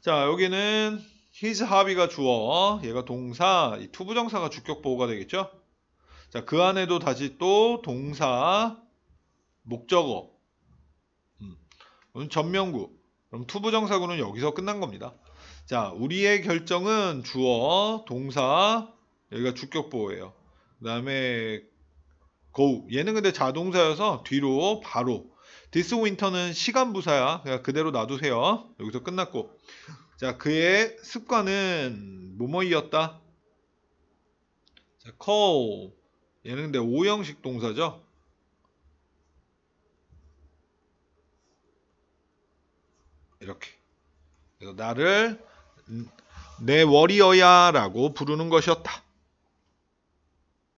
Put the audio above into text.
자 여기는 his hobby가 주어 얘가 동사 이 투부정사가 주격보호가 되겠죠 자 그 안에도 다시 또 동사 목적어 음, 전명구 그럼 투부정사구는 여기서 끝난 겁니다 자 우리의 결정은 주어 동사 여기가 주격보호예요 그 다음에 go 얘는 근데 자동사여서 뒤로 바로 디스 윈터는 시간 부사야. 그냥 그대로 놔두세요. 여기서 끝났고. 자, 그의 습관은 뭐뭐이었다. 자, call. 얘는 근데 5형식 동사죠. 이렇게. 그래서 나를 내 워리어야라고 부르는 것이었다.